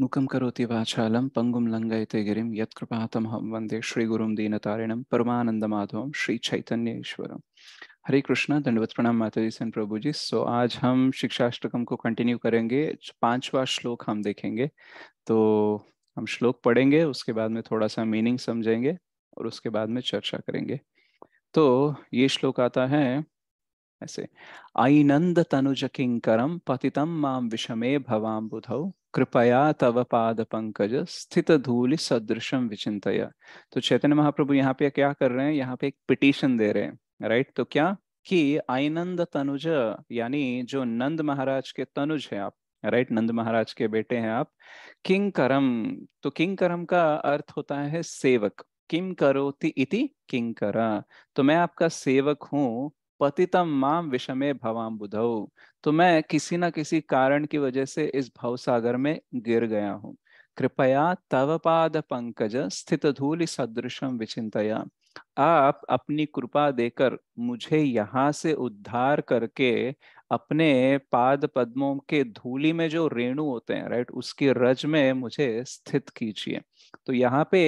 मुखम करोति पंगुम वाचालं पङ्गुं लङ्घयते गिरिं यत्कृपातमहं वन्दे श्रीगुरुं दीनतारिणं श्री श्रीचैतन्येश्वरं हरे कृष्ण दंडवत प्रणाम माता जी सन प्रभु जी सो आज हम शिक्षाष्टकम को कंटिन्यू करेंगे पांचवा श्लोक हम देखेंगे तो हम श्लोक पढ़ेंगे उसके बाद में थोड़ा सा मीनिंग समझेंगे और उसके बाद में चर्चा करेंगे तो ये श्लोक आता है ऐसे आई नंद तनुज किंकरम पतितम माम विषमे भवाम बुधौ कृपया तव पाद पंकज स्थित धूलि सदृशम विचिंतय तो चैतन्य महाप्रभु यहाँ पे क्या कर रहे हैं यहाँ पे एक पिटीशन दे रहे हैं राइट तो क्या कि आईनंद तनुज यानी जो नंद महाराज के तनुज है आप राइट नंद महाराज के बेटे हैं आप किंग करम तो किंग करम का अर्थ होता है सेवक किम करोति इति किंकरा तो मैं आपका सेवक हूँ पतितम माम विषमे भवाम बुधौ तो मैं किसी ना किसी कारण की वजह से इस भव सागर में गिर गया हूँ कृपया तव पाद पंकज स्थित धूलि सदृशम विचिंतया आप अपनी कृपा देकर मुझे यहाँ से उद्धार करके अपने पाद पद्मों के धूली में जो रेणु होते हैं राइट उसकी रज में मुझे स्थित कीजिए तो यहाँ पे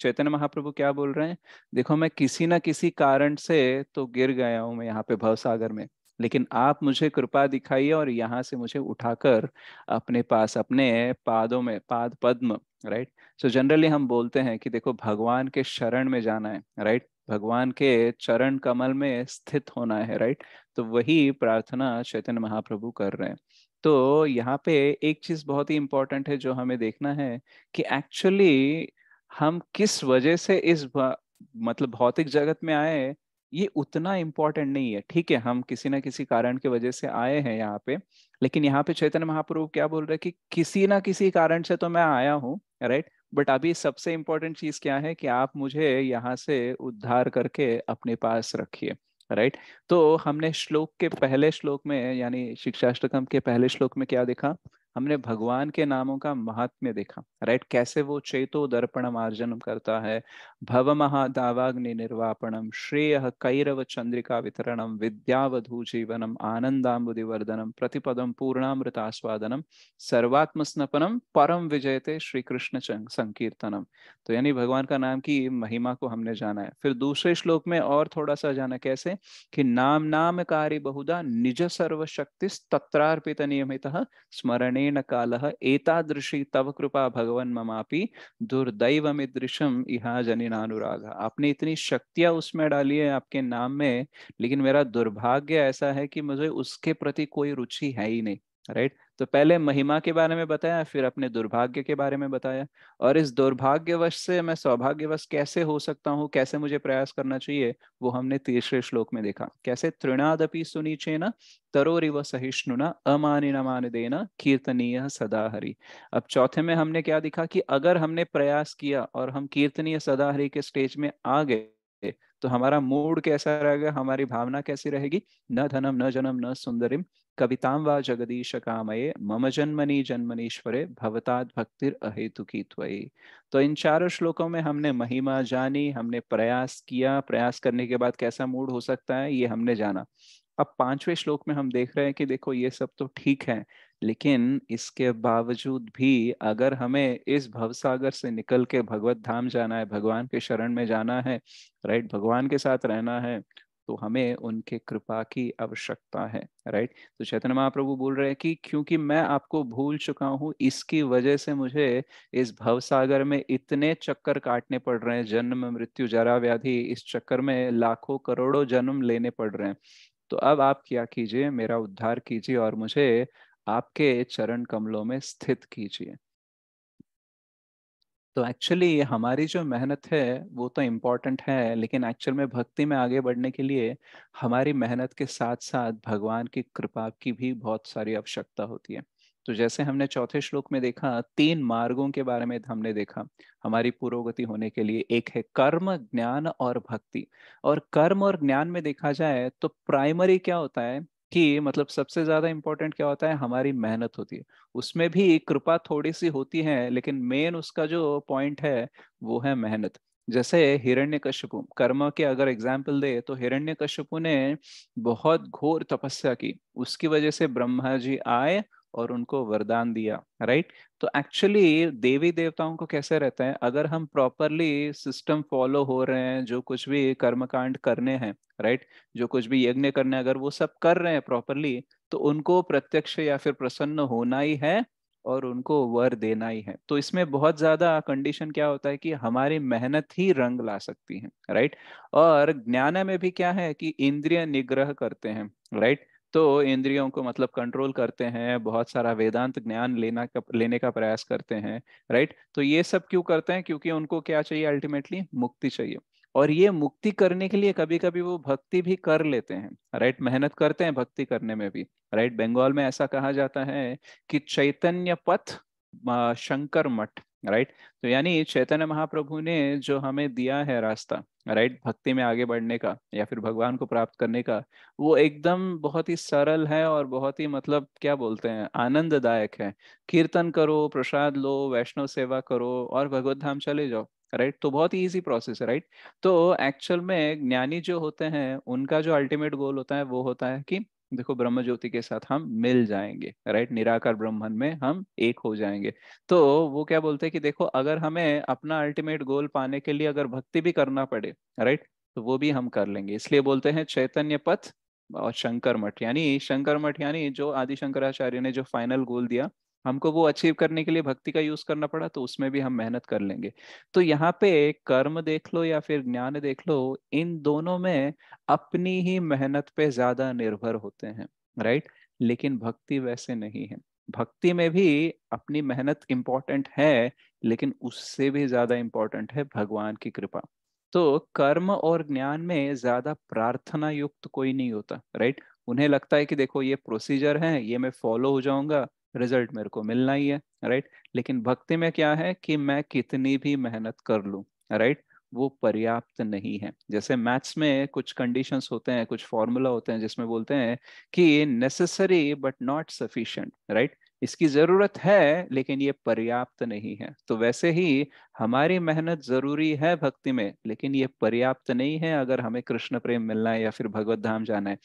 चैतन्य महाप्रभु क्या बोल रहे हैं देखो मैं किसी ना किसी कारण से तो गिर गया हूं मैं यहाँ पे सागर में लेकिन आप मुझे कृपा दिखाइए और यहाँ से मुझे उठाकर अपने पास अपने पादों में पाद पद्म राइट सो जनरली हम बोलते हैं कि देखो भगवान के शरण में जाना है राइट भगवान के चरण कमल में स्थित होना है राइट तो वही प्रार्थना चैतन्य महाप्रभु कर रहे हैं तो यहाँ पे एक चीज बहुत ही इंपॉर्टेंट है जो हमें देखना है कि एक्चुअली हम किस वजह से इस मतलब भौतिक जगत में आए हैं ये उतना इम्पोर्टेंट नहीं है ठीक है हम किसी ना किसी कारण के वजह से आए हैं यहाँ पे लेकिन यहाँ पे चैतन्य महाप्रभु क्या बोल रहे हैं कि किसी ना किसी कारण से तो मैं आया हूँ राइट बट अभी सबसे इम्पोर्टेंट चीज क्या है कि आप मुझे यहाँ से उद्धार करके अपने पास रखिए राइट तो हमने श्लोक के पहले श्लोक में यानी शिक्षाष्टकम के पहले श्लोक में क्या देखा हमने भगवान के नामों का महात्म्य देखा राइट कैसे वो चेतो दर्पण आर्जन करता है भव महादावाग्नि निर्वापणम श्रेय कैरव चंद्रिका वितरणम विद्यावधू जीवनम आनंदाबुदि वर्धनम प्रतिपदम पूर्णामृतास्वादनम सर्वात्म स्नपनम परम विजयते श्री कृष्ण संकीर्तनम तो यानी भगवान का नाम की महिमा को हमने जाना है फिर दूसरे श्लोक में और थोड़ा सा जाना कैसे कि नाम नाम कार्य बहुधा निज सर्वशक्ति तत्रार्पित नियमित स्मरणे क्रमेण काल एतादृशी तव कृपा भगवान ममापि मिदृशम इहा जनिनानुराग आपने इतनी शक्तियां उसमें डाली है आपके नाम में लेकिन मेरा दुर्भाग्य ऐसा है कि मुझे उसके प्रति कोई रुचि है ही नहीं राइट तो पहले महिमा के बारे में बताया फिर अपने दुर्भाग्य के बारे में बताया और इस दुर्भाग्यवश से मैं सौभाग्यवश कैसे हो सकता हूँ कैसे मुझे प्रयास करना चाहिए वो हमने तीसरे श्लोक में देखा कैसे तृणादपि सुनीचे न तरोरिव सहिष्णुना अमानि नमान देना कीर्तनीय सदा अब चौथे में हमने क्या दिखा कि अगर हमने प्रयास किया और हम कीर्तनीय सदा के स्टेज में आ गए तो हमारा मूड कैसा रहेगा हमारी भावना कैसी रहेगी न धनम न जनम न सुंदरिम कवितां जगदीश कामये मम जन्मनी जन्मनीश्वरे भवताद भक्तिर अहेतुकी त्वयी तो इन चारों श्लोकों में हमने महिमा जानी हमने प्रयास किया प्रयास करने के बाद कैसा मूड हो सकता है ये हमने जाना अब पांचवें श्लोक में हम देख रहे हैं कि देखो ये सब तो ठीक है लेकिन इसके बावजूद भी अगर हमें इस भवसागर से निकल के भगवत धाम जाना है भगवान के शरण में जाना है राइट भगवान के साथ रहना है तो हमें उनके कृपा की आवश्यकता है राइट तो चैतन्य महाप्रभु बोल रहे हैं कि क्योंकि मैं आपको भूल चुका हूं इसकी वजह से मुझे इस भवसागर में इतने चक्कर काटने पड़ रहे हैं जन्म मृत्यु जरा व्याधि इस चक्कर में लाखों करोड़ों जन्म लेने पड़ रहे हैं तो अब आप क्या कीजिए मेरा उद्धार कीजिए और मुझे आपके चरण कमलों में स्थित कीजिए तो एक्चुअली हमारी जो मेहनत है वो तो इम्पॉर्टेंट है लेकिन एक्चुअल में भक्ति में आगे बढ़ने के लिए हमारी मेहनत के साथ साथ भगवान की कृपा की भी बहुत सारी आवश्यकता होती है तो जैसे हमने चौथे श्लोक में देखा तीन मार्गों के बारे में हमने देखा हमारी पुरोगति होने के लिए एक है कर्म ज्ञान और भक्ति और कर्म और ज्ञान में देखा जाए तो प्राइमरी क्या होता है कि मतलब सबसे ज्यादा इंपॉर्टेंट क्या होता है हमारी मेहनत होती है उसमें भी कृपा थोड़ी सी होती है लेकिन मेन उसका जो पॉइंट है वो है मेहनत जैसे हिरण्य कश्यपु कर्म के अगर एग्जाम्पल दे तो कश्यपु ने बहुत घोर तपस्या की उसकी वजह से ब्रह्मा जी आए और उनको वरदान दिया राइट तो एक्चुअली देवी देवताओं को कैसे रहते हैं अगर हम प्रॉपरली सिस्टम फॉलो हो रहे हैं जो कुछ भी कर्मकांड करने हैं राइट जो कुछ भी यज्ञ करने अगर वो सब कर रहे हैं प्रॉपरली तो उनको प्रत्यक्ष या फिर प्रसन्न होना ही है और उनको वर देना ही है तो इसमें बहुत ज्यादा कंडीशन क्या होता है कि हमारी मेहनत ही रंग ला सकती है राइट और ज्ञान में भी क्या है कि इंद्रिय निग्रह करते हैं राइट तो इंद्रियों को मतलब कंट्रोल करते हैं बहुत सारा वेदांत ज्ञान लेना का लेने का प्रयास करते हैं राइट तो ये सब क्यों करते हैं क्योंकि उनको क्या चाहिए अल्टीमेटली मुक्ति चाहिए और ये मुक्ति करने के लिए कभी कभी वो भक्ति भी कर लेते हैं राइट मेहनत करते हैं भक्ति करने में भी राइट बंगाल में ऐसा कहा जाता है कि चैतन्य पथ शंकर मठ राइट तो यानी चैतन्य महाप्रभु ने जो हमें दिया है रास्ता राइट भक्ति में आगे बढ़ने का या फिर भगवान को प्राप्त करने का वो एकदम बहुत ही सरल है और बहुत ही मतलब क्या बोलते हैं आनंददायक है कीर्तन करो प्रसाद लो वैष्णव सेवा करो और भगवत धाम चले जाओ राइट right? तो बहुत ही ईजी प्रोसेस है राइट तो एक्चुअल में ज्ञानी जो होते हैं उनका जो अल्टीमेट गोल होता है वो होता है कि देखो ब्रह्म ज्योति के साथ हम मिल जाएंगे राइट निराकार ब्रह्मन में हम एक हो जाएंगे तो वो क्या बोलते हैं कि देखो अगर हमें अपना अल्टीमेट गोल पाने के लिए अगर भक्ति भी करना पड़े राइट तो वो भी हम कर लेंगे इसलिए बोलते हैं चैतन्य पथ और शंकर मठ यानी शंकर मठ यानी जो आदि शंकराचार्य ने जो फाइनल गोल दिया हमको वो अचीव करने के लिए भक्ति का यूज करना पड़ा तो उसमें भी हम मेहनत कर लेंगे तो यहाँ पे कर्म देख लो या फिर ज्ञान देख लो इन दोनों में अपनी ही मेहनत पे ज्यादा निर्भर होते हैं राइट लेकिन भक्ति वैसे नहीं है भक्ति में भी अपनी मेहनत इंपॉर्टेंट है लेकिन उससे भी ज्यादा इंपॉर्टेंट है भगवान की कृपा तो कर्म और ज्ञान में ज्यादा प्रार्थना युक्त कोई नहीं होता राइट उन्हें लगता है कि देखो ये प्रोसीजर है ये मैं फॉलो हो जाऊंगा रिजल्ट मेरे को मिलना ही है राइट लेकिन भक्ति में क्या है कि मैं कितनी भी मेहनत कर लू राइट वो पर्याप्त नहीं है जैसे मैथ्स में कुछ कंडीशंस होते हैं कुछ फॉर्मूला होते हैं जिसमें बोलते हैं कि necessary but not sufficient right इसकी जरूरत है लेकिन ये पर्याप्त नहीं है तो वैसे ही हमारी मेहनत जरूरी है भक्ति में लेकिन ये पर्याप्त नहीं है अगर हमें कृष्ण प्रेम मिलना है या फिर भगवत धाम जाना है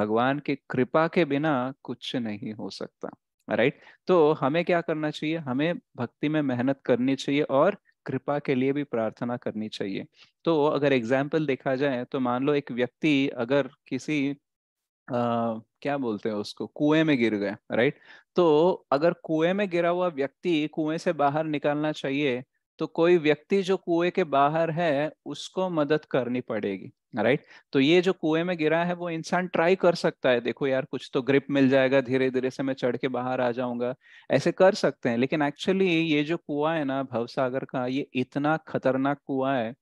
भगवान के कृपा के बिना कुछ नहीं हो सकता राइट तो हमें क्या करना चाहिए हमें भक्ति में मेहनत करनी चाहिए और कृपा के लिए भी प्रार्थना करनी चाहिए तो अगर एग्जाम्पल देखा जाए तो मान लो एक व्यक्ति अगर किसी आ, क्या बोलते हैं उसको कुएं में गिर गए राइट तो अगर कुएं में गिरा हुआ व्यक्ति कुएं से बाहर निकालना चाहिए तो कोई व्यक्ति जो कुएं के बाहर है उसको मदद करनी पड़ेगी राइट तो ये जो कुएं में गिरा है वो इंसान ट्राई कर सकता है देखो यार कुछ तो ग्रिप मिल जाएगा धीरे धीरे से मैं चढ़ के बाहर आ जाऊंगा ऐसे कर सकते हैं लेकिन एक्चुअली ये जो कुआ है ना भवसागर का ये इतना खतरनाक कुआ है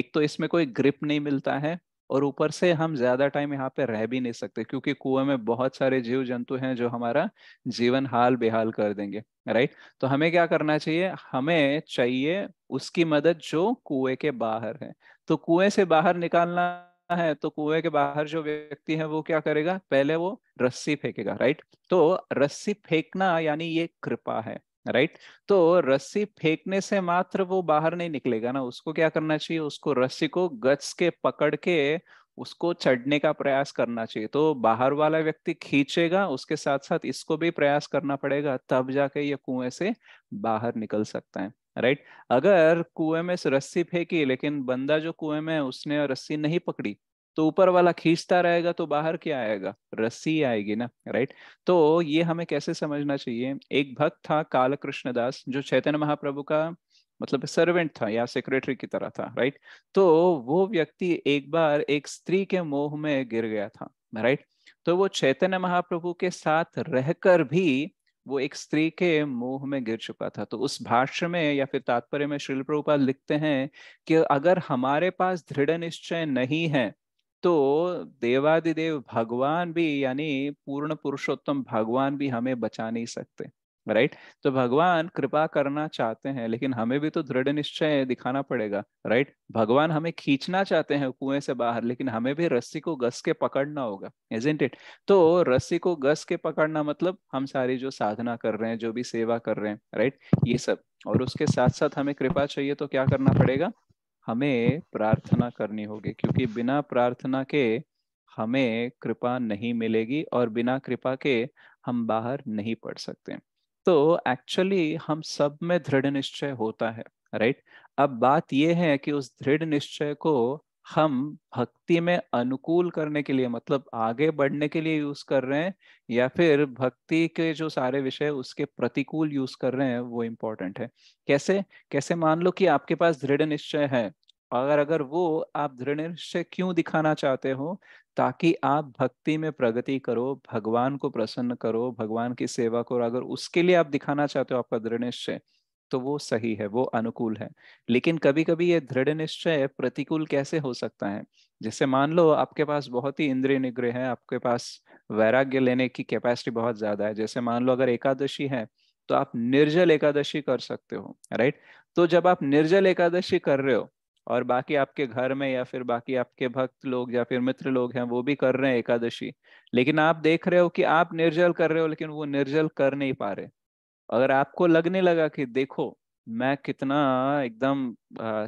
एक तो इसमें कोई ग्रिप नहीं मिलता है और ऊपर से हम ज्यादा टाइम यहाँ पे रह भी नहीं सकते क्योंकि कुएं में बहुत सारे जीव जंतु हैं जो हमारा जीवन हाल बेहाल कर देंगे राइट तो हमें क्या करना चाहिए हमें चाहिए उसकी मदद जो कुएं के बाहर है तो कुएं से बाहर निकालना है तो कुएं के बाहर जो व्यक्ति है वो क्या करेगा पहले वो रस्सी फेंकेगा राइट तो रस्सी फेंकना यानी ये कृपा है राइट तो रस्सी फेंकने से मात्र वो बाहर नहीं निकलेगा ना उसको क्या करना चाहिए उसको रस्सी को गच के पकड़ के उसको चढ़ने का प्रयास करना चाहिए तो बाहर वाला व्यक्ति खींचेगा उसके साथ साथ इसको भी प्रयास करना पड़ेगा तब जाके ये कुएं से बाहर निकल सकता है राइट अगर कुएं में रस्सी फेंकी लेकिन बंदा जो कुएं में उसने रस्सी नहीं पकड़ी तो ऊपर वाला खींचता रहेगा तो बाहर क्या आएगा रस्सी आएगी ना राइट तो ये हमें कैसे समझना चाहिए एक भक्त था काल कृष्ण दास जो चैतन्य महाप्रभु का मतलब सर्वेंट था या सेक्रेटरी की तरह था राइट तो वो व्यक्ति एक बार एक स्त्री के मोह में गिर गया था राइट तो वो चैतन्य महाप्रभु के साथ रहकर भी वो एक स्त्री के मोह में गिर चुका था तो उस भाष्य में या फिर तात्पर्य में श्रील प्रभुपाद लिखते हैं कि अगर हमारे पास दृढ़ निश्चय नहीं है तो देवादिदेव भगवान भी यानी पूर्ण पुरुषोत्तम भगवान भी हमें बचा नहीं सकते राइट तो भगवान कृपा करना चाहते हैं लेकिन हमें भी तो दृढ़ निश्चय दिखाना पड़ेगा राइट भगवान हमें खींचना चाहते हैं कुएं से बाहर लेकिन हमें भी रस्सी को घस के पकड़ना होगा इजेंट इट तो रस्सी को घस के पकड़ना मतलब हम सारी जो साधना कर रहे हैं जो भी सेवा कर रहे हैं राइट ये सब और उसके साथ साथ हमें कृपा चाहिए तो क्या करना पड़ेगा हमें प्रार्थना करनी होगी क्योंकि बिना प्रार्थना के हमें कृपा नहीं मिलेगी और बिना कृपा के हम बाहर नहीं पढ़ सकते तो एक्चुअली हम सब में दृढ़ निश्चय होता है राइट अब बात यह है कि उस दृढ़ निश्चय को हम भक्ति में अनुकूल करने के लिए मतलब आगे बढ़ने के लिए यूज कर रहे हैं या फिर भक्ति के जो सारे विषय उसके प्रतिकूल यूज कर रहे हैं वो इम्पोर्टेंट है कैसे कैसे मान लो कि आपके पास दृढ़ निश्चय है अगर अगर वो आप दृढ़ निश्चय क्यों दिखाना चाहते हो ताकि आप भक्ति में प्रगति करो भगवान को प्रसन्न करो भगवान की सेवा करो अगर उसके लिए आप दिखाना चाहते हो आपका दृढ़ निश्चय तो वो सही है वो अनुकूल है लेकिन कभी कभी ये दृढ़ निश्चय प्रतिकूल कैसे हो सकता है जैसे मान लो आपके पास बहुत ही इंद्रिय निग्रह है आपके पास वैराग्य लेने की कैपेसिटी बहुत ज्यादा है जैसे मान लो अगर एकादशी है तो आप निर्जल एकादशी कर सकते हो राइट तो जब आप निर्जल एकादशी कर रहे हो और बाकी आपके घर में या फिर बाकी आपके भक्त लोग या फिर मित्र लोग हैं वो भी कर रहे हैं एकादशी लेकिन आप देख रहे हो कि आप निर्जल कर रहे हो लेकिन वो निर्जल कर नहीं पा रहे अगर आपको लगने लगा कि देखो मैं कितना एकदम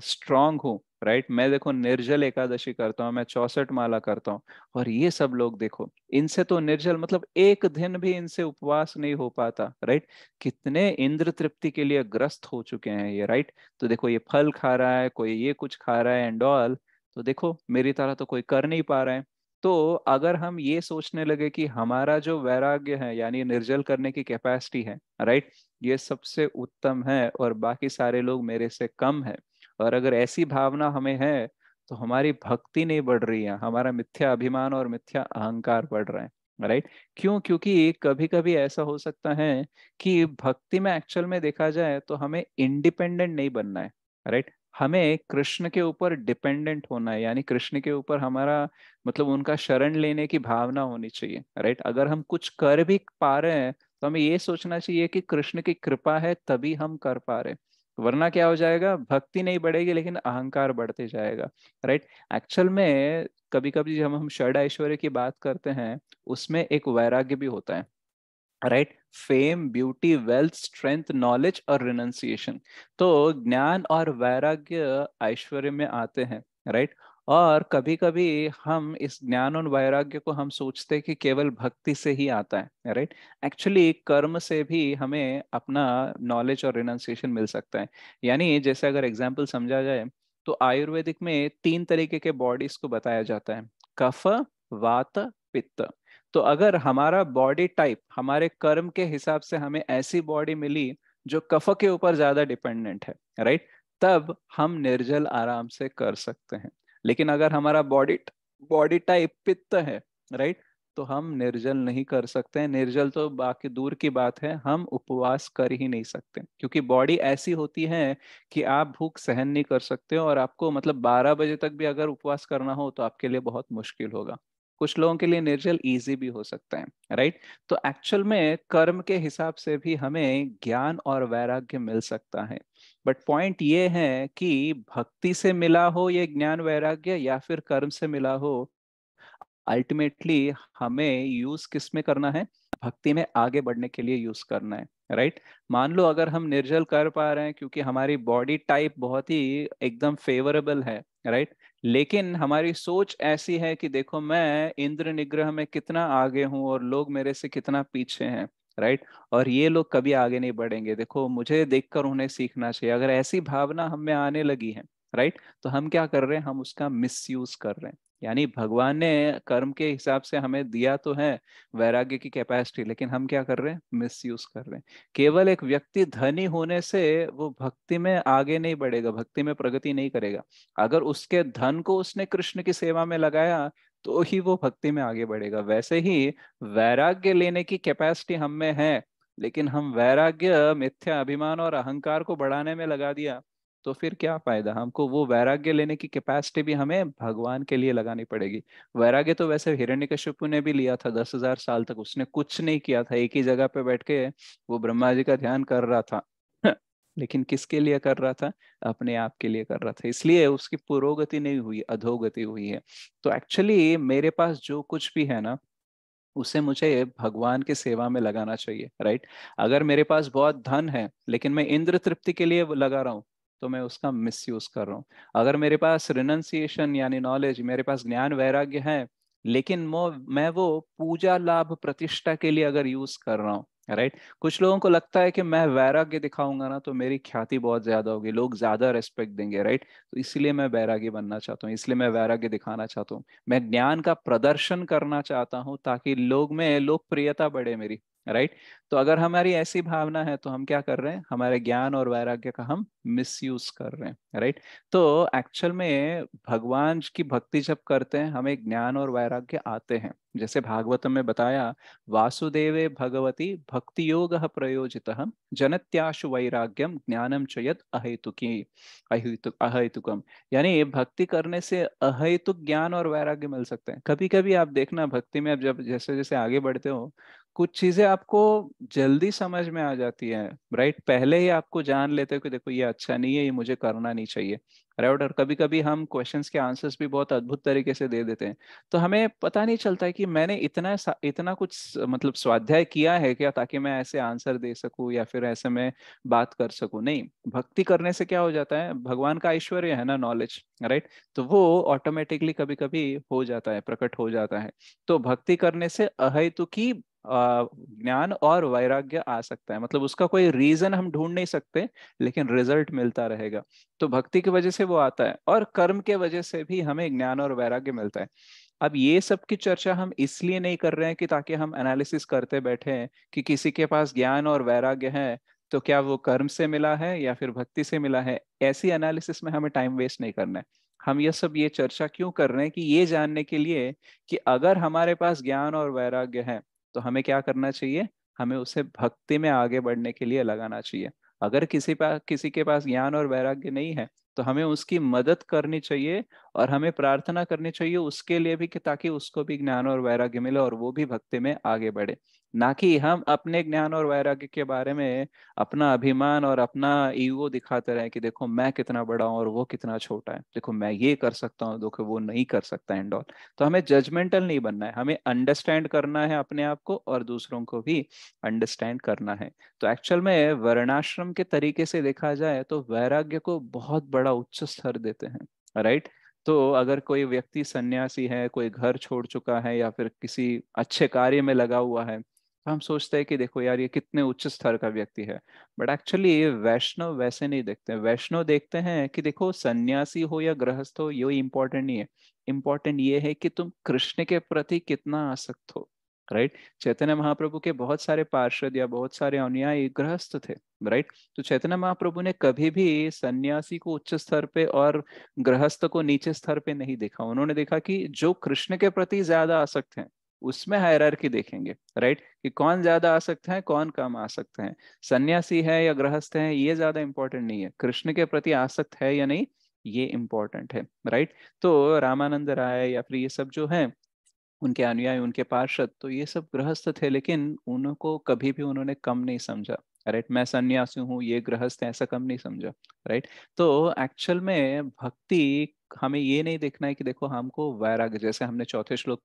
स्ट्रांग हूँ राइट मैं देखो निर्जल एकादशी करता हूँ मैं चौसठ माला करता हूँ और ये सब लोग देखो इनसे तो निर्जल मतलब एक दिन भी इनसे उपवास नहीं हो पाता राइट कितने इंद्र तृप्ति के लिए ग्रस्त हो चुके हैं ये राइट तो देखो ये फल खा रहा है कोई ये कुछ खा रहा है एंड ऑल तो देखो मेरी तरह तो कोई कर नहीं पा रहा है तो अगर हम ये सोचने लगे कि हमारा जो वैराग्य है यानी निर्जल करने की कैपेसिटी है राइट ये सबसे उत्तम है और बाकी सारे लोग मेरे से कम है और अगर ऐसी भावना हमें है तो हमारी भक्ति नहीं बढ़ रही है हमारा मिथ्या अभिमान और मिथ्या अहंकार बढ़ रहा है राइट right? क्यों क्योंकि कभी कभी ऐसा हो सकता है कि भक्ति में एक्चुअल में देखा जाए तो हमें इंडिपेंडेंट नहीं बनना है राइट right? हमें कृष्ण के ऊपर डिपेंडेंट होना है यानी कृष्ण के ऊपर हमारा मतलब उनका शरण लेने की भावना होनी चाहिए राइट अगर हम कुछ कर भी पा रहे हैं तो हमें ये सोचना चाहिए कि कृष्ण की कृपा है तभी हम कर पा रहे वरना क्या हो जाएगा भक्ति नहीं बढ़ेगी लेकिन अहंकार बढ़ते जाएगा राइट एक्चुअल में कभी कभी जब हम षड ऐश्वर्य की बात करते हैं उसमें एक वैराग्य भी होता है right fame beauty wealth strength knowledge और रिनाउंसिएशन तो ज्ञान और वैराग्य ऐश्वर्य में आते हैं राइट right? और कभी कभी हम इस ज्ञान और वैराग्य को हम सोचते हैं कि केवल भक्ति से ही आता है राइट एक्चुअली कर्म से भी हमें अपना नॉलेज और रिनाउंसिएशन मिल सकता है यानी जैसे अगर एग्जाम्पल समझा जाए तो आयुर्वेदिक में तीन तरीके के बॉडीज को बताया जाता है कफ वात पित्त तो अगर हमारा बॉडी टाइप हमारे कर्म के हिसाब से हमें ऐसी बॉडी मिली जो कफ के ऊपर ज्यादा डिपेंडेंट है राइट तब हम निर्जल आराम से कर सकते हैं लेकिन अगर हमारा बॉडी बॉडी टाइप पित्त है राइट तो हम निर्जल नहीं कर सकते हैं निर्जल तो बाकी दूर की बात है हम उपवास कर ही नहीं सकते क्योंकि बॉडी ऐसी होती है कि आप भूख सहन नहीं कर सकते और आपको मतलब 12 बजे तक भी अगर उपवास करना हो तो आपके लिए बहुत मुश्किल होगा कुछ लोगों के लिए निर्जल इजी भी हो सकता है राइट तो एक्चुअल में कर्म के हिसाब से भी हमें ज्ञान और वैराग्य मिल सकता है बट पॉइंट ये है कि भक्ति से मिला हो ये ज्ञान वैराग्य या फिर कर्म से मिला हो अल्टीमेटली हमें यूज किस में करना है भक्ति में आगे बढ़ने के लिए यूज करना है राइट right? मान लो अगर हम निर्जल कर पा रहे हैं क्योंकि हमारी बॉडी टाइप बहुत ही एकदम फेवरेबल है राइट लेकिन हमारी सोच ऐसी है कि देखो मैं इंद्र निग्रह में कितना आगे हूँ और लोग मेरे से कितना पीछे हैं राइट और ये लोग कभी आगे नहीं बढ़ेंगे देखो मुझे देखकर उन्हें सीखना चाहिए अगर ऐसी भावना हम में आने लगी है राइट तो हम क्या कर रहे हैं हम उसका मिसयूज कर रहे हैं यानी भगवान ने कर्म के हिसाब से हमें दिया तो है वैराग्य की कैपेसिटी लेकिन हम क्या कर रहे हैं मिसयूज कर रहे हैं केवल एक व्यक्ति धनी होने से वो भक्ति में आगे नहीं बढ़ेगा भक्ति में प्रगति नहीं करेगा अगर उसके धन को उसने कृष्ण की सेवा में लगाया तो ही वो भक्ति में आगे बढ़ेगा वैसे ही वैराग्य लेने की कैपेसिटी हम में है लेकिन हम वैराग्य मिथ्या अभिमान और अहंकार को बढ़ाने में लगा दिया तो फिर क्या फायदा हमको वो वैराग्य लेने की कैपेसिटी भी हमें भगवान के लिए लगानी पड़ेगी वैराग्य तो वैसे हिरण्य ने भी लिया था दस हजार साल तक उसने कुछ नहीं किया था एक ही जगह पे बैठ के वो ब्रह्मा जी का ध्यान कर रहा था लेकिन किसके लिए कर रहा था अपने आप के लिए कर रहा था इसलिए उसकी पुरोगति नहीं हुई अधोगति हुई है तो एक्चुअली मेरे पास जो कुछ भी है ना उसे मुझे भगवान के सेवा में लगाना चाहिए राइट अगर मेरे पास बहुत धन है लेकिन मैं इंद्र तृप्ति के लिए लगा रहा हूँ तो मैं उसका यूज कर रहा हूँ अगर मेरे पास रिनंसिएशन यानी नॉलेज मेरे पास ज्ञान वैराग्य है लेकिन मैं वो पूजा लाभ प्रतिष्ठा के लिए अगर यूज कर रहा हूँ राइट right? कुछ लोगों को लगता है कि मैं वैराग्य दिखाऊंगा ना तो मेरी ख्याति बहुत ज्यादा होगी लोग ज्यादा रेस्पेक्ट देंगे राइट right? तो इसलिए मैं वैराग्य बनना चाहता हूँ इसलिए मैं वैराग्य दिखाना चाहता हूँ मैं ज्ञान का प्रदर्शन करना चाहता हूँ ताकि लोग में लोकप्रियता बढ़े मेरी राइट right? तो अगर हमारी ऐसी भावना है तो हम क्या कर रहे हैं हमारे ज्ञान और वैराग्य का हम मिसयूज कर रहे हैं राइट right? तो एक्चुअल में भगवान की भक्ति जब करते हैं हमें ज्ञान और वैराग्य आते हैं जैसे भागवतम में बताया वासुदेवे भगवती भक्ति योग प्रयोजित जनत्याशु वैराग्यम ज्ञानम चयत अहेतुकी अहेतुक अहेतुकम यानी भक्ति करने से अहेतुक ज्ञान और वैराग्य मिल सकते हैं कभी कभी आप देखना भक्ति में आप जब जैसे जैसे आगे बढ़ते हो कुछ चीजें आपको जल्दी समझ में आ जाती है राइट पहले ही आपको जान लेते हो कि देखो ये अच्छा नहीं है ये मुझे करना नहीं चाहिए राइट और कभी कभी हम क्वेश्चन के आंसर्स भी बहुत अद्भुत तरीके से दे देते हैं तो हमें पता नहीं चलता है कि मैंने इतना इतना कुछ मतलब स्वाध्याय किया है क्या ताकि मैं ऐसे आंसर दे सकूँ या फिर ऐसे में बात कर सकू नहीं भक्ति करने से क्या हो जाता है भगवान का ऐश्वर्य है ना नॉलेज राइट तो वो ऑटोमेटिकली कभी कभी हो जाता है प्रकट हो जाता है तो भक्ति करने से अहेतु की ज्ञान और वैराग्य आ सकता है मतलब उसका कोई रीजन हम ढूंढ नहीं सकते लेकिन रिजल्ट मिलता रहेगा तो भक्ति की वजह से वो आता है और कर्म के वजह से भी हमें ज्ञान और वैराग्य मिलता है अब ये सब की चर्चा हम इसलिए नहीं कर रहे हैं कि ताकि हम एनालिसिस करते बैठे हैं कि किसी के पास ज्ञान और वैराग्य है तो क्या वो कर्म से मिला है या फिर भक्ति से मिला है ऐसी एनालिसिस में हमें टाइम वेस्ट नहीं करना है हम ये सब ये चर्चा क्यों कर रहे हैं कि ये जानने के लिए कि अगर हमारे पास ज्ञान और वैराग्य है तो हमें क्या करना चाहिए हमें उसे भक्ति में आगे बढ़ने के लिए लगाना चाहिए अगर किसी पास किसी के पास ज्ञान और वैराग्य नहीं है तो हमें उसकी मदद करनी चाहिए और हमें प्रार्थना करनी चाहिए उसके लिए भी कि ताकि उसको भी ज्ञान और वैराग्य मिले और वो भी भक्ति में आगे बढ़े ना कि हम अपने ज्ञान और वैराग्य के बारे में अपना अभिमान और अपना ईगो दिखाते रहे कि देखो मैं कितना बड़ा हूँ और वो कितना छोटा है देखो मैं ये कर सकता हूँ देखो वो नहीं कर सकता एंड ऑल तो हमें जजमेंटल नहीं बनना है हमें अंडरस्टैंड करना है अपने आप को और दूसरों को भी अंडरस्टैंड करना है तो एक्चुअल में वर्णाश्रम के तरीके से देखा जाए तो वैराग्य को बहुत बड़ा उच्च स्तर देते हैं राइट right? तो अगर कोई व्यक्ति सन्यासी है कोई घर छोड़ चुका है या फिर किसी अच्छे कार्य में लगा हुआ है तो हम सोचते हैं कि देखो यार ये कितने उच्च स्तर का व्यक्ति है बट एक्चुअली ये वैष्णव वैसे नहीं देखते वैष्णव देखते हैं कि देखो सन्यासी हो या गृहस्थ हो ये इम्पोर्टेंट नहीं है इम्पोर्टेंट ये है कि तुम कृष्ण के प्रति कितना आसक्त हो राइट चैतन्य महाप्रभु के बहुत सारे पार्षद या बहुत सारे अनुयायी गृहस्थ थे राइट तो चैतन्य महाप्रभु ने कभी भी सन्यासी को उच्च स्तर पे और गृहस्थ को नीचे स्तर पे नहीं देखा उन्होंने देखा कि जो कृष्ण के प्रति ज्यादा आसक्त हैं उसमें की देखेंगे राइट कि कौन ज्यादा आ है कौन कम आ सकते हैं सन्यासी है या गृहस्थ है ये ज्यादा इंपॉर्टेंट नहीं है कृष्ण के प्रति आसक्त है या नहीं ये इंपॉर्टेंट है राइट तो रामानंद राय या फिर ये सब जो है उनके अनुयायी उनके पार्षद तो ये सब गृहस्थ थे लेकिन उनको कभी भी उन्होंने कम नहीं समझा राइट मैं सन्यासी हूँ ये गृहस्थ ऐसा कम नहीं समझा राइट तो एक्चुअल में भक्ति हमें ये नहीं देखना है कि देखो हमको वैराग्य जैसे हमने चौथे श्लोक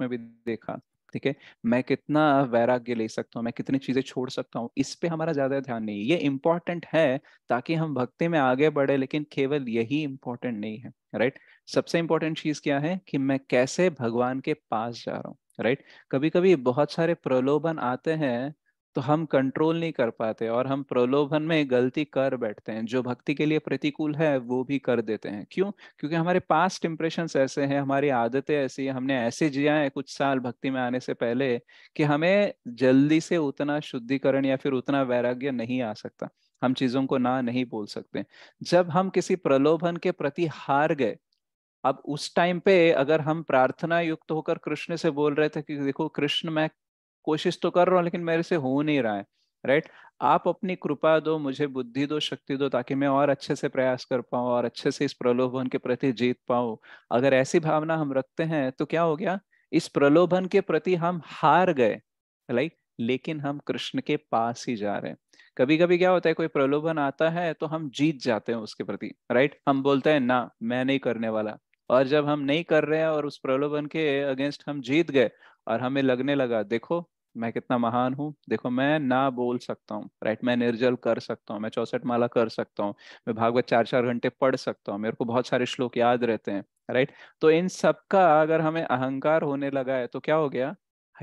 में भी देखा ठीक है मैं कितना वैराग्य ले सकता हूँ मैं कितनी चीजें छोड़ सकता हूँ इस पे हमारा ज्यादा ध्यान नहीं ये इंपॉर्टेंट है ताकि हम भक्ति में आगे बढ़े लेकिन केवल यही इंपॉर्टेंट नहीं है राइट सबसे इंपॉर्टेंट चीज क्या है कि मैं कैसे भगवान के पास जा रहा हूँ राइट कभी कभी बहुत सारे प्रलोभन आते हैं तो हम कंट्रोल नहीं कर पाते और हम प्रलोभन में गलती कर बैठते हैं जो भक्ति के लिए प्रतिकूल है वो भी कर देते हैं क्यों क्योंकि हमारे पास्ट इंप्रेशन ऐसे हैं हमारी आदतें ऐसी हैं हमने ऐसे जिया है कुछ साल भक्ति में आने से पहले कि हमें जल्दी से उतना शुद्धिकरण या फिर उतना वैराग्य नहीं आ सकता हम चीजों को ना नहीं बोल सकते जब हम किसी प्रलोभन के प्रति हार गए अब उस टाइम पे अगर हम प्रार्थना युक्त होकर कृष्ण से बोल रहे थे कि देखो कृष्ण मैं कोशिश तो कर रहा हूँ लेकिन मेरे से हो नहीं रहा है राइट आप अपनी कृपा दो मुझे बुद्धि दो शक्ति दो ताकि मैं और अच्छे से प्रयास कर पाऊँ और अच्छे से इस प्रलोभन के प्रति जीत पाऊँ अगर ऐसी भावना हम रखते हैं तो क्या हो गया इस प्रलोभन के प्रति हम हार गए लाइक लेकिन हम कृष्ण के पास ही जा रहे हैं कभी कभी क्या होता है कोई प्रलोभन आता है तो हम जीत जाते हैं उसके प्रति राइट हम बोलते हैं ना मैं नहीं करने वाला और जब हम नहीं कर रहे हैं और उस प्रलोभन के अगेंस्ट हम जीत गए और हमें लगने लगा देखो मैं कितना महान हूँ देखो मैं ना बोल सकता हूँ राइट मैं निर्जल कर सकता हूँ मैं चौसठ माला कर सकता हूँ मैं भागवत चार चार घंटे पढ़ सकता हूँ मेरे को बहुत सारे श्लोक याद रहते हैं राइट तो इन सब का अगर हमें अहंकार होने लगा है तो क्या हो गया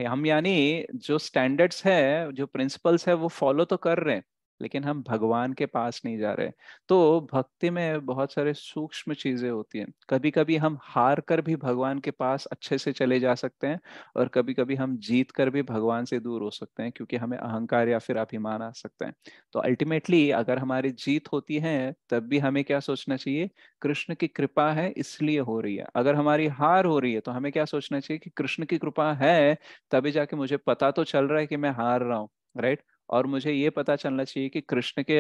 हम यानी जो स्टैंडर्ड्स है जो प्रिंसिपल्स है वो फॉलो तो कर रहे हैं लेकिन हम भगवान के पास नहीं जा रहे तो भक्ति में बहुत सारे सूक्ष्म चीजें होती हैं कभी कभी हम हार कर भी भगवान के पास अच्छे से चले जा सकते हैं और कभी कभी हम जीत कर भी भगवान से दूर हो सकते हैं क्योंकि हमें अहंकार या फिर अभिमान आ सकते हैं तो अल्टीमेटली अगर हमारी जीत होती है तब भी हमें क्या सोचना चाहिए कृष्ण की कृपा है इसलिए हो रही है अगर हमारी हार हो रही है तो हमें क्या सोचना चाहिए कि कृष्ण की कृपा है तभी जाके मुझे पता तो चल रहा है कि मैं हार रहा हूँ राइट right? और मुझे ये पता चलना चाहिए कि कृष्ण के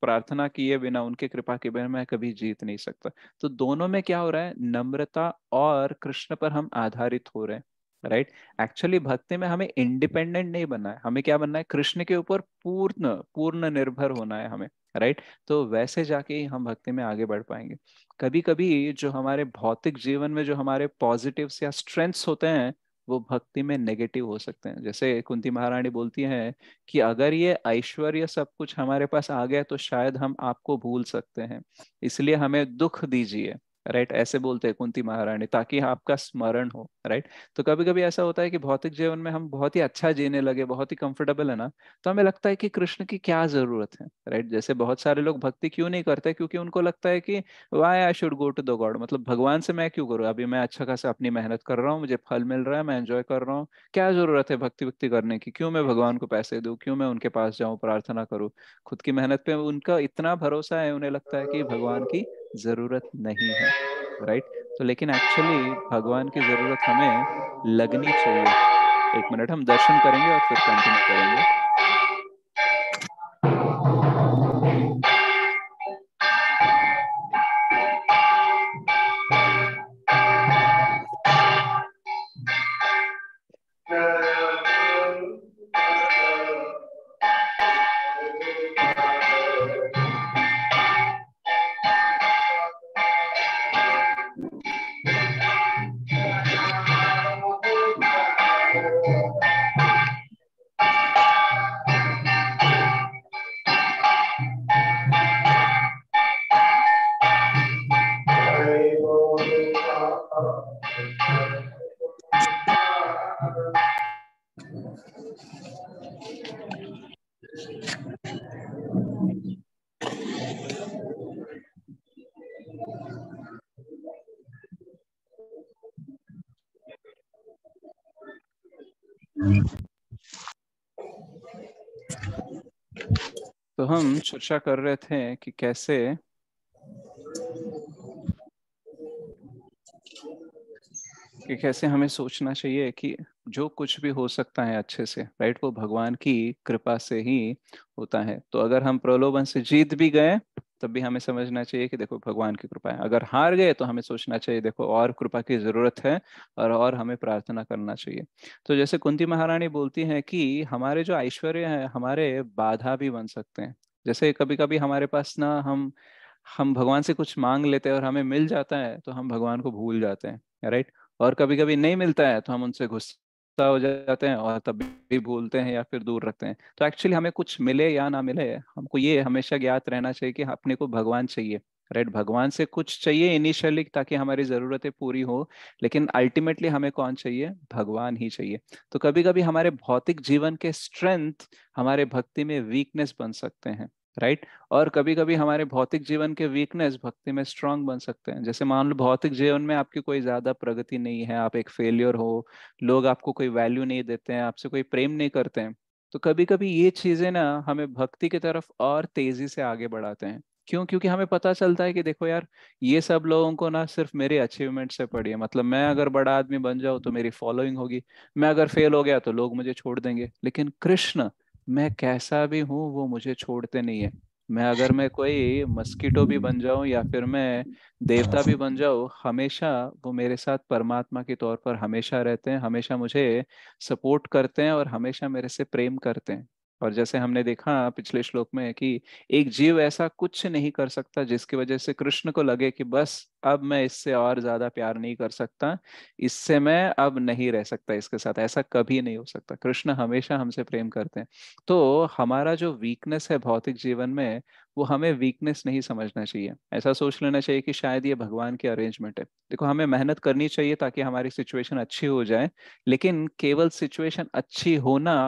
प्रार्थना किए बिना उनके कृपा के बिना मैं कभी जीत नहीं सकता तो दोनों में क्या हो रहा है नम्रता और कृष्ण पर हम आधारित हो रहे हैं राइट एक्चुअली भक्ति में हमें इंडिपेंडेंट नहीं बनना है हमें क्या बनना है कृष्ण के ऊपर पूर्ण पूर्ण निर्भर होना है हमें राइट तो वैसे जाके ही हम भक्ति में आगे बढ़ पाएंगे कभी कभी जो हमारे भौतिक जीवन में जो हमारे पॉजिटिव्स या स्ट्रेंथ्स होते हैं वो भक्ति में नेगेटिव हो सकते हैं जैसे कुंती महारानी बोलती हैं कि अगर ये ऐश्वर्य सब कुछ हमारे पास आ गया तो शायद हम आपको भूल सकते हैं इसलिए हमें दुख दीजिए राइट ऐसे बोलते हैं कुंती महारानी ताकि आपका स्मरण हो राइट तो कभी कभी ऐसा होता है कि भौतिक जीवन में हम बहुत ही अच्छा जीने लगे बहुत ही कंफर्टेबल है ना तो हमें लगता है कि कृष्ण की क्या जरूरत है राइट जैसे बहुत सारे लोग भक्ति क्यों नहीं करते क्योंकि उनको लगता है कि why I should go to the God मतलब भगवान से मैं क्यों करूँ अभी मैं अच्छा खासा अपनी मेहनत कर रहा हूँ मुझे फल मिल रहा है मैं एंजॉय कर रहा हूँ क्या जरूरत है भक्ति भक्ति करने की क्यों मैं भगवान को पैसे दूँ क्यों मैं उनके पास जाऊँ प्रार्थना करूँ खुद की मेहनत पे उनका इतना भरोसा है उन्हें लगता है कि भगवान की जरूरत नहीं है राइट तो लेकिन एक्चुअली भगवान की जरूरत हमें लगनी चाहिए एक मिनट हम दर्शन करेंगे और फिर कंटिन्यू करेंगे हम चर्चा कर रहे थे कि कैसे कि कैसे हमें सोचना चाहिए कि जो कुछ भी हो सकता है अच्छे से राइट वो भगवान की कृपा से ही होता है तो अगर हम प्रलोभन से जीत भी गए तब भी हमें समझना चाहिए कि देखो भगवान की कृपा है अगर हार गए तो हमें सोचना चाहिए देखो और कृपा की जरूरत है और और हमें प्रार्थना करना चाहिए तो जैसे कुंती महारानी बोलती हैं कि हमारे जो ऐश्वर्य है हमारे बाधा भी बन सकते हैं जैसे कभी कभी हमारे पास ना हम हम भगवान से कुछ मांग लेते हैं और हमें मिल जाता है तो हम भगवान को भूल जाते हैं राइट और कभी कभी नहीं मिलता है तो हम उनसे गुस्सा गुस्सा हो जाते हैं और तब भी भूलते हैं या फिर दूर रखते हैं तो एक्चुअली हमें कुछ मिले या ना मिले हमको ये हमेशा ज्ञात रहना चाहिए कि अपने को भगवान चाहिए राइट भगवान से कुछ चाहिए इनिशियली ताकि हमारी ज़रूरतें पूरी हो लेकिन अल्टीमेटली हमें कौन चाहिए भगवान ही चाहिए तो कभी कभी हमारे भौतिक जीवन के स्ट्रेंथ हमारे भक्ति में वीकनेस बन सकते हैं राइट और कभी कभी हमारे भौतिक जीवन के वीकनेस भक्ति में स्ट्रांग बन सकते हैं जैसे मान लो भौतिक जीवन में आपकी कोई ज्यादा प्रगति नहीं है आप एक फेलियर हो लोग आपको कोई वैल्यू नहीं देते हैं आपसे कोई प्रेम नहीं करते हैं तो कभी कभी ये चीजें ना हमें भक्ति की तरफ और तेजी से आगे बढ़ाते हैं क्यों क्योंकि हमें पता चलता है कि देखो यार ये सब लोगों को ना सिर्फ मेरे अचीवमेंट से पड़ी है मतलब मैं अगर बड़ा आदमी बन जाऊं तो मेरी फॉलोइंग होगी मैं अगर फेल हो गया तो लोग मुझे छोड़ देंगे लेकिन कृष्ण मैं कैसा भी हूँ वो मुझे छोड़ते नहीं है मैं अगर मैं कोई मस्कीटो भी बन जाऊं या फिर मैं हाँ, देवता भी हाँ। बन जाऊं हमेशा वो मेरे साथ परमात्मा के तौर पर हमेशा रहते हैं हमेशा मुझे सपोर्ट करते हैं और हमेशा मेरे से प्रेम करते हैं और जैसे हमने देखा पिछले श्लोक में कि एक जीव ऐसा कुछ नहीं कर सकता जिसकी वजह से कृष्ण को लगे कि बस अब मैं इससे और ज्यादा प्यार नहीं कर सकता इससे मैं अब नहीं रह सकता इसके साथ ऐसा कभी नहीं हो सकता कृष्ण हमेशा हमसे प्रेम करते हैं तो हमारा जो वीकनेस है भौतिक जीवन में वो हमें वीकनेस नहीं समझना चाहिए ऐसा सोच लेना चाहिए कि शायद ये भगवान की अरेंजमेंट है देखो हमें मेहनत करनी चाहिए ताकि हमारी सिचुएशन अच्छी हो जाए लेकिन केवल सिचुएशन अच्छी होना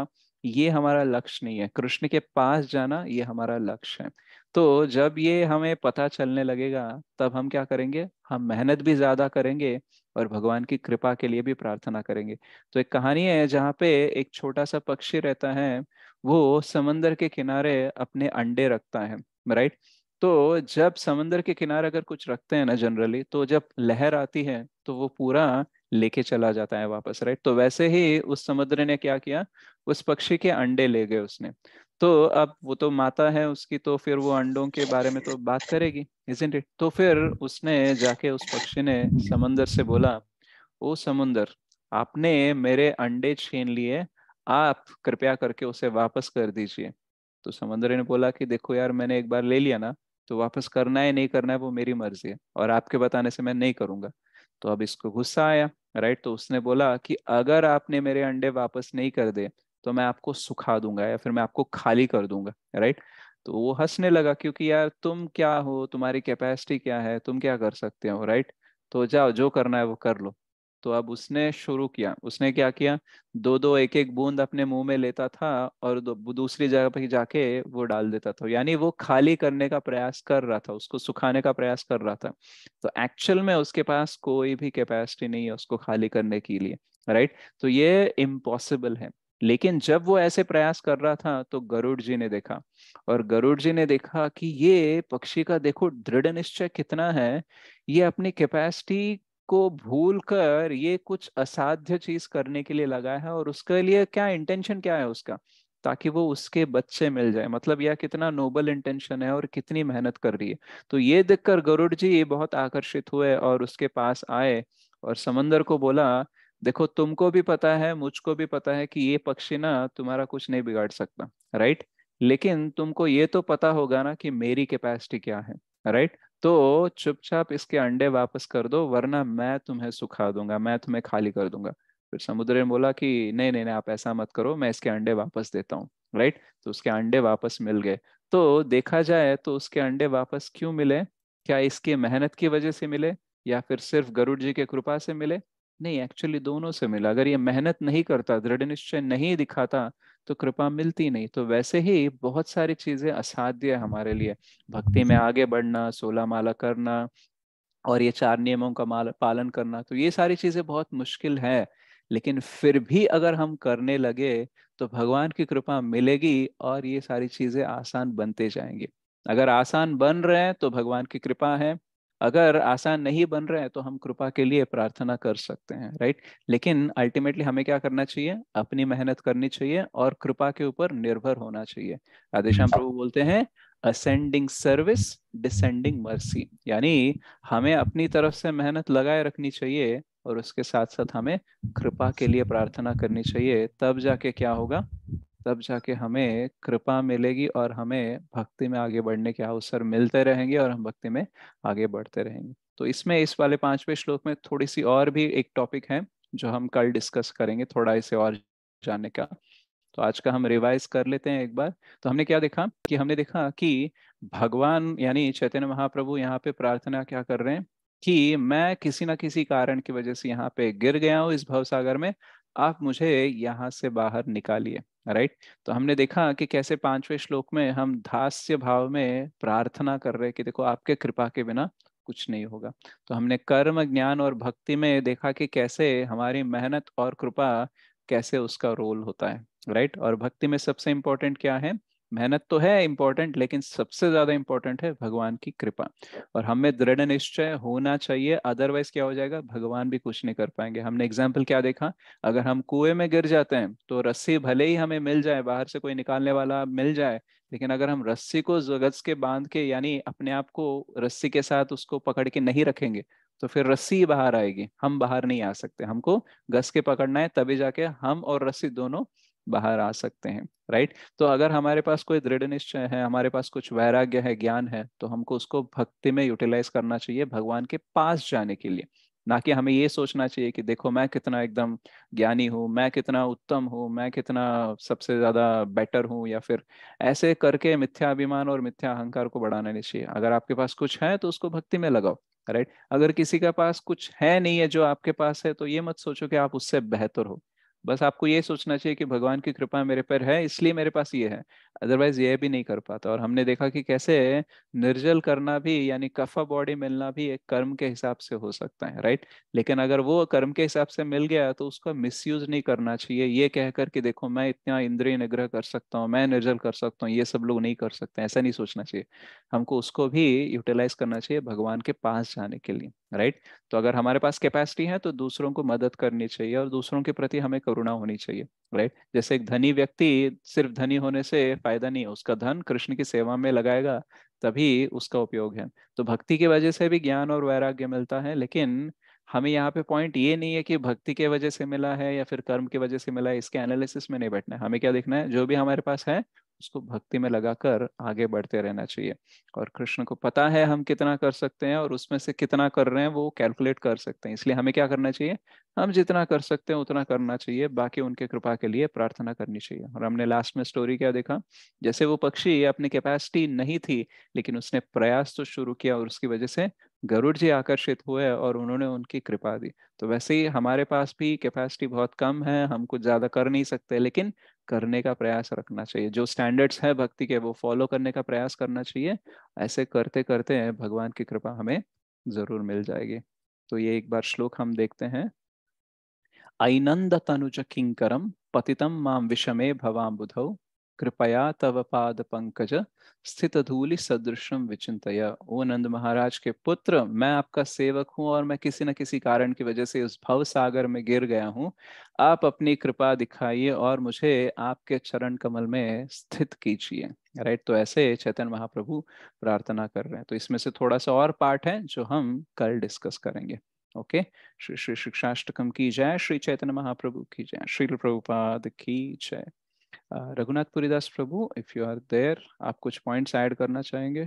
ये हमारा लक्ष्य नहीं है कृष्ण के पास जाना ये हमारा लक्ष्य है तो जब ये हमें पता चलने लगेगा तब हम क्या करेंगे हम मेहनत भी ज्यादा करेंगे और भगवान की कृपा के लिए भी प्रार्थना करेंगे तो एक कहानी है जहाँ पे एक छोटा सा पक्षी रहता है वो समंदर के किनारे अपने अंडे रखता है राइट तो जब समंदर के किनारे अगर कुछ रखते हैं ना जनरली तो जब लहर आती है तो वो पूरा लेके चला जाता है वापस राइट तो वैसे ही उस समुद्र ने क्या किया उस पक्षी के अंडे ले गए उसने तो अब वो तो माता है उसकी तो फिर वो अंडों के बारे में तो बात करेगी इट तो फिर उसने जाके उस पक्षी ने समंदर से बोला ओ समुंदर आपने मेरे अंडे छीन लिए आप कृपया करके उसे वापस कर दीजिए तो समंदर ने बोला कि देखो यार मैंने एक बार ले लिया ना तो वापस करना है नहीं करना है वो मेरी मर्जी है और आपके बताने से मैं नहीं करूंगा तो अब इसको गुस्सा आया राइट तो उसने बोला कि अगर आपने मेरे अंडे वापस नहीं कर दे तो मैं आपको सुखा दूंगा या फिर मैं आपको खाली कर दूंगा राइट तो वो हंसने लगा क्योंकि यार तुम क्या हो तुम्हारी कैपेसिटी क्या है तुम क्या कर सकते हो राइट तो जाओ जो करना है वो कर लो तो अब उसने शुरू किया उसने क्या किया दो दो एक एक बूंद अपने मुंह में लेता था और दूसरी जगह पर जाके वो डाल देता था यानी वो खाली करने का प्रयास कर रहा था उसको सुखाने का प्रयास कर रहा था तो एक्चुअल में उसके पास कोई भी कैपेसिटी नहीं है उसको खाली करने के लिए राइट तो ये इम्पॉसिबल है लेकिन जब वो ऐसे प्रयास कर रहा था तो गरुड़ जी ने देखा और गरुड़ जी ने देखा कि ये पक्षी का देखो दृढ़ निश्चय कितना है ये अपनी कैपेसिटी को भूल कर ये कुछ असाध्य चीज करने के लिए लगा है और उसके लिए क्या इंटेंशन क्या है उसका ताकि वो उसके बच्चे मिल जाए मतलब यह कितना नोबल इंटेंशन है और कितनी मेहनत कर रही है तो ये देखकर गरुड़ जी बहुत आकर्षित हुए और उसके पास आए और समंदर को बोला देखो तुमको भी पता है मुझको भी पता है कि ये पक्षी ना तुम्हारा कुछ नहीं बिगाड़ सकता राइट लेकिन तुमको ये तो पता होगा ना कि मेरी कैपेसिटी क्या है राइट तो चुपचाप इसके अंडे वापस कर दो वरना मैं तुम्हें सुखा दूंगा मैं तुम्हें खाली कर दूंगा फिर समुद्र ने बोला कि नहीं नहीं नहीं आप ऐसा मत करो मैं इसके अंडे वापस देता हूँ राइट तो उसके अंडे वापस मिल गए तो देखा जाए तो उसके अंडे वापस क्यों मिले क्या इसके मेहनत की वजह से मिले या फिर सिर्फ गरुड़ जी के कृपा से मिले नहीं एक्चुअली दोनों से मिला अगर ये मेहनत नहीं करता दृढ़ निश्चय नहीं दिखाता तो कृपा मिलती नहीं तो वैसे ही बहुत सारी चीजें असाध्य है हमारे लिए भक्ति में आगे बढ़ना सोला माला करना और ये चार नियमों का माल पालन करना तो ये सारी चीजें बहुत मुश्किल है लेकिन फिर भी अगर हम करने लगे तो भगवान की कृपा मिलेगी और ये सारी चीजें आसान बनते जाएंगे अगर आसान बन रहे हैं तो भगवान की कृपा है अगर आसान नहीं बन रहे हैं तो हम कृपा के लिए प्रार्थना कर सकते हैं राइट लेकिन अल्टीमेटली हमें क्या करना चाहिए अपनी मेहनत करनी चाहिए और कृपा के ऊपर निर्भर होना चाहिए राधेश्याम प्रभु बोलते हैं असेंडिंग सर्विस डिसेंडिंग मर्सी यानी हमें अपनी तरफ से मेहनत लगाए रखनी चाहिए और उसके साथ साथ हमें कृपा के लिए प्रार्थना करनी चाहिए तब जाके क्या होगा तब जाके हमें कृपा मिलेगी और हमें भक्ति में आगे बढ़ने के अवसर मिलते रहेंगे और हम भक्ति में आगे बढ़ते रहेंगे तो इसमें इस वाले पांचवें श्लोक में थोड़ी सी और भी एक टॉपिक है जो हम कल डिस्कस करेंगे थोड़ा इसे और जानने का तो आज का हम रिवाइज कर लेते हैं एक बार तो हमने क्या देखा कि हमने देखा कि भगवान यानी चैतन्य महाप्रभु यहाँ पे प्रार्थना क्या कर रहे हैं कि मैं किसी ना किसी कारण की वजह से यहाँ पे गिर गया हूँ इस भवसागर में आप मुझे यहाँ से बाहर निकालिए राइट right? तो हमने देखा कि कैसे पांचवें श्लोक में हम धास्य भाव में प्रार्थना कर रहे कि देखो आपके कृपा के बिना कुछ नहीं होगा तो हमने कर्म ज्ञान और भक्ति में देखा कि कैसे हमारी मेहनत और कृपा कैसे उसका रोल होता है राइट right? और भक्ति में सबसे इंपॉर्टेंट क्या है मेहनत तो है इम्पोर्टेंट लेकिन सबसे ज्यादा इम्पोर्टेंट है भगवान की कृपा और हमें दृढ़ निश्चय होना चाहिए अदरवाइज क्या हो जाएगा भगवान भी कुछ नहीं कर पाएंगे हमने एग्जाम्पल क्या देखा अगर हम कुएं में गिर जाते हैं तो रस्सी भले ही हमें मिल जाए बाहर से कोई निकालने वाला मिल जाए लेकिन अगर हम रस्सी को जगत के बांध के यानी अपने आप को रस्सी के साथ उसको पकड़ के नहीं रखेंगे तो फिर रस्सी बाहर आएगी हम बाहर नहीं आ सकते हमको गस के पकड़ना है तभी जाके हम और रस्सी दोनों बाहर आ सकते हैं राइट तो अगर हमारे पास कोई दृढ़ निश्चय है हमारे पास कुछ वैराग्य है ज्ञान है तो हमको उसको भक्ति में यूटिलाइज करना चाहिए भगवान के पास जाने के लिए ना कि हमें ये सोचना चाहिए कि देखो मैं कितना एकदम ज्ञानी हूँ मैं कितना उत्तम हूँ मैं कितना सबसे ज्यादा बेटर हूँ या फिर ऐसे करके मिथ्या अभिमान और मिथ्या अहंकार को बढ़ाना नहीं चाहिए अगर आपके पास कुछ है तो उसको भक्ति में लगाओ राइट अगर किसी के पास कुछ है नहीं है जो आपके पास है तो ये मत सोचो कि आप उससे बेहतर हो बस आपको ये सोचना चाहिए कि भगवान की कृपा मेरे पर है इसलिए मेरे पास ये है अदरवाइज ये भी नहीं कर पाता और हमने देखा कि कैसे निर्जल करना भी यानी कफा बॉडी मिलना भी एक कर्म के हिसाब से हो सकता है राइट लेकिन अगर वो कर्म के हिसाब से मिल गया तो उसका मिसयूज नहीं करना चाहिए ये कहकर कि देखो मैं इतना इंद्रिय निग्रह कर सकता हूँ मैं निर्जल कर सकता हूँ ये सब लोग नहीं कर सकते ऐसा नहीं सोचना चाहिए हमको उसको भी यूटिलाइज करना चाहिए भगवान के पास जाने के लिए राइट तो अगर हमारे पास कैपेसिटी है तो दूसरों को मदद करनी चाहिए और दूसरों के प्रति हमें करुणा होनी चाहिए राइट जैसे एक धनी व्यक्ति सिर्फ धनी होने से फायदा नहीं है उसका धन कृष्ण की सेवा में लगाएगा तभी उसका उपयोग है तो भक्ति की वजह से भी ज्ञान और वैराग्य मिलता है लेकिन हमें यहाँ पे पॉइंट ये नहीं है कि भक्ति के वजह से मिला है या फिर कर्म की वजह से मिला है इसके एनालिसिस में नहीं बैठना है हमें क्या देखना है जो भी हमारे पास है उसको भक्ति में लगाकर आगे बढ़ते रहना चाहिए और कृष्ण को पता है हम कितना कर सकते हैं और उसमें से कितना कर रहे हैं वो कैलकुलेट कर सकते हैं इसलिए हमें क्या करना चाहिए हम जितना कर सकते हैं उतना करना चाहिए बाकी उनके कृपा के लिए प्रार्थना करनी चाहिए और हमने लास्ट में स्टोरी क्या देखा जैसे वो पक्षी अपनी कैपेसिटी नहीं थी लेकिन उसने प्रयास तो शुरू किया और उसकी वजह से गरुड़ जी आकर्षित हुए और उन्होंने उनकी कृपा दी तो वैसे ही हमारे पास भी कैपेसिटी बहुत कम है हम कुछ ज्यादा कर नहीं सकते लेकिन करने का प्रयास रखना चाहिए जो स्टैंडर्ड्स है भक्ति के वो फॉलो करने का प्रयास करना चाहिए ऐसे करते करते भगवान की कृपा हमें जरूर मिल जाएगी तो ये एक बार श्लोक हम देखते हैं ऐनंद तनुज किंकरम पतितम माम विषमे भवाम बुधौ कृपया तव पाद पंकज स्थित धूलि सदृश विचिंतय ओ नंद महाराज के पुत्र मैं आपका सेवक हूँ और मैं किसी न किसी कारण की वजह से उस भव सागर में गिर गया हूँ आप अपनी कृपा दिखाइए और मुझे आपके चरण कमल में स्थित कीजिए राइट तो ऐसे चैतन्य महाप्रभु प्रार्थना कर रहे हैं तो इसमें से थोड़ा सा और पार्ट है जो हम कल डिस्कस करेंगे ओके श्री श्री शिक्षाष्टकम की जय श्री चैतन्य महाप्रभु की जय श्री प्रभुपाद की जय रघुनाथ पुरीदास प्रभु इफ यू आर देयर आप कुछ पॉइंट्स ऐड करना चाहेंगे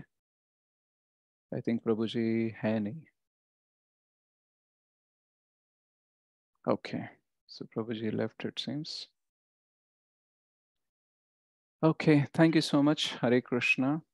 आई थिंक प्रभु जी है नहीं ओके सो प्रभु जी left it seems okay thank you so much Hare Krishna